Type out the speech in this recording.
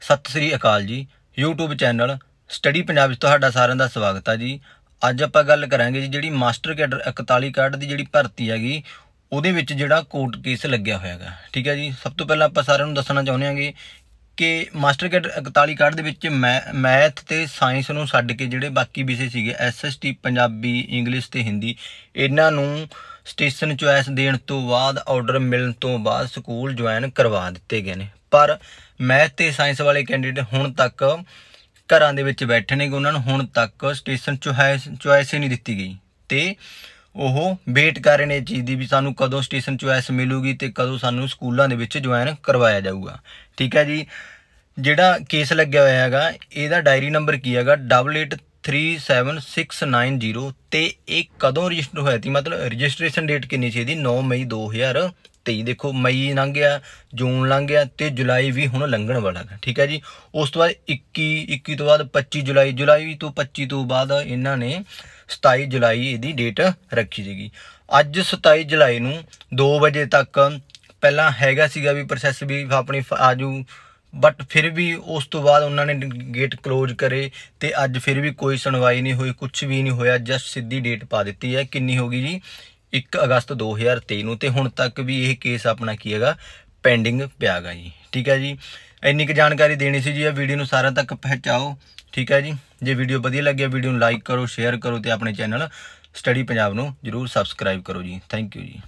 ਸਤਿ ਸ੍ਰੀ ਅਕਾਲ ਜੀ YouTube channel study Punjab ਵਿੱਚ ਤੁਹਾਡਾ ਸਾਰਿਆਂ ਦਾ ਸਵਾਗਤ ਹੈ ਜੀ ਅੱਜ ਆਪਾਂ ਗੱਲ ਕਰਾਂਗੇ ਜੀ ਜਿਹੜੀ ਮਾਸਟਰ ਕੈਡਰ 41 ਕਾਰਡ ਦੀ ਜਿਹੜੀ ਭਰਤੀ ਹੈਗੀ ਉਹਦੇ ਵਿੱਚ ਜਿਹੜਾ ਕੋਰਟ ਕੇਸ ਲੱਗਿਆ ਹੋਇਆ ਹੈਗਾ ਠੀਕ ਹੈ ਜੀ ਸਭ ਤੋਂ ਪਹਿਲਾਂ ਆਪਾਂ ਸਾਰਿਆਂ ਨੂੰ ਦੱਸਣਾ ਚਾਹੁੰਦੇ ਹਾਂਗੇ ਕਿ ਮਾਸਟਰ ਕੈਡਰ 41 ਕਾਰਡ ਦੇ ਵਿੱਚ ਮੈਥ ਤੇ ਸਾਇੰਸ ਨੂੰ ਛੱਡ ਕੇ ਜਿਹੜੇ ਬਾਕੀ ਵਿਸ਼ੇ ਸੀਗੇ ਐਸਐਸਟੀ ਪੰਜਾਬੀ ਇੰਗਲਿਸ਼ ਤੇ ਹਿੰਦੀ ਇਹਨਾਂ ਨੂੰ ਸਟੇਸ਼ਨ ਚੁਆਇਸ ਦੇਣ ਤੋਂ ਬਾਅਦ ਆਰਡਰ ਮਿਲਣ ਤੋਂ ਬਾਅਦ ਸਕੂਲ ਜੁਆਇਨ ਕਰਵਾ ਦਿੱਤੇ ਗਏ ਨੇ ਪਰ ਮੈਥ ਤੇ ਸਾਇੰਸ ਵਾਲੇ ਕੈਂਡੀਡੇਟ ਹੁਣ ਤੱਕ ਘਰਾਂ ਦੇ ਵਿੱਚ ਬੈਠੇ ਨੇ ਕਿ ਉਹਨਾਂ ਨੂੰ ਹੁਣ ਤੱਕ ਸਟੇਸ਼ਨ ਚੁਆਇਸ ਚੁਆਇਸ ਹੀ ਨਹੀਂ ਦਿੱਤੀ ਗਈ ਤੇ ਉਹ ਵੇਟ ਕਰ ਰਹੇ ਨੇ ਜੀ ਦੀ ਵੀ ਸਾਨੂੰ ਕਦੋਂ ਸਟੇਸ਼ਨ ਚੁਆਇਸ ਮਿਲੂਗੀ ਤੇ ਕਦੋਂ ਸਾਨੂੰ ਸਕੂਲਾਂ ਦੇ ਵਿੱਚ ਜੁਆਇਨ ਕਰਵਾਇਆ ਜਾਊਗਾ ਠੀਕ ਹੈ ਜੀ ਜਿਹੜਾ ਕੇਸ ਲੱਗਿਆ ਹੋਇਆ ਹੈਗਾ ਇਹਦਾ ਡਾਇਰੀ ਨੰਬਰ ਕੀ ਹੈਗਾ 88 37690 ਤੇ ਇਹ ਕਦੋਂ ਰਜਿਸਟਰ ਹੋਇਆ ਸੀ ਮਤਲਬ ਰਜਿਸਟ੍ਰੇਸ਼ਨ ਡੇਟ ਕਿੰਨੀ ਸੀ ਇਹਦੀ 9 ਮਈ 2023 ਦੇਖੋ ਮਈ ਲੰਘ ਗਿਆ ਜੂਨ ਲੰਘ ਗਿਆ ਤੇ ਜੁਲਾਈ ਵੀ ਹੁਣ ਲੰਘਣ ਵਾਲਾ ਹੈ ਠੀਕ ਹੈ ਜੀ ਉਸ ਤੋਂ ਬਾਅਦ 21 21 ਤੋਂ ਬਾਅਦ 25 ਜੁਲਾਈ ਜੁਲਾਈ ਤੋਂ 25 ਤੋਂ ਬਾਅਦ ਇਹਨਾਂ ਨੇ 27 ਜੁਲਾਈ ਇਹਦੀ ਡੇਟ ਰੱਖੀ ਜੀਗੀ ਅੱਜ 27 ਜੁਲਾਈ ਨੂੰ 2 ਵਜੇ ਤੱਕ ਪਹਿਲਾਂ ਹੈਗਾ ਸੀਗਾ ਵੀ ਪ੍ਰੋਸੈਸ ਵੀ ਆਪਣੀ ਆਜੂ ਬਟ ਫਿਰ ਵੀ ਉਸ ਤੋਂ ਬਾਅਦ ਉਹਨਾਂ ਨੇ ਗੇਟ ক্লোਜ਼ ਕਰੇ ਤੇ ਅੱਜ ਫਿਰ ਵੀ ਕੋਈ ਸੁਣਵਾਈ ਨਹੀਂ ਹੋਈ ਕੁਝ ਵੀ ਨਹੀਂ ਹੋਇਆ ਜਸਟ ਸਿੱਧੀ ਡੇਟ ਪਾ ਦਿੱਤੀ ਹੈ ਕਿੰਨੀ ਹੋ ਗਈ ਜੀ 1 ਅਗਸਤ 2023 ਨੂੰ ਤੇ ਹੁਣ ਤੱਕ ਵੀ ਇਹ ਕੇਸ ਆਪਣਾ ਕੀ ਹੈਗਾ ਪੈਂਡਿੰਗ ਪਿਆਗਾ ਜੀ ਠੀਕ ਹੈ ਜੀ ਇੰਨੀ ਕੁ ਜਾਣਕਾਰੀ ਦੇਣੀ ਸੀ ਜੀ ਇਹ ਵੀਡੀਓ ਨੂੰ ਸਾਰਿਆਂ ਤੱਕ ਪਹੁੰਚਾਓ ਠੀਕ ਹੈ ਜੀ ਜੇ ਵੀਡੀਓ ਵਧੀਆ ਲੱਗਿਆ ਵੀਡੀਓ ਨੂੰ ਲਾਈਕ ਕਰੋ ਸ਼ੇਅਰ ਕਰੋ ਤੇ ਆਪਣੇ ਚੈਨਲ ਸਟੱਡੀ ਪੰਜਾਬ ਨੂੰ ਜਰੂਰ ਸਬਸਕ੍ਰਾਈਬ ਕਰੋ ਜੀ ਥੈਂਕ ਯੂ ਜੀ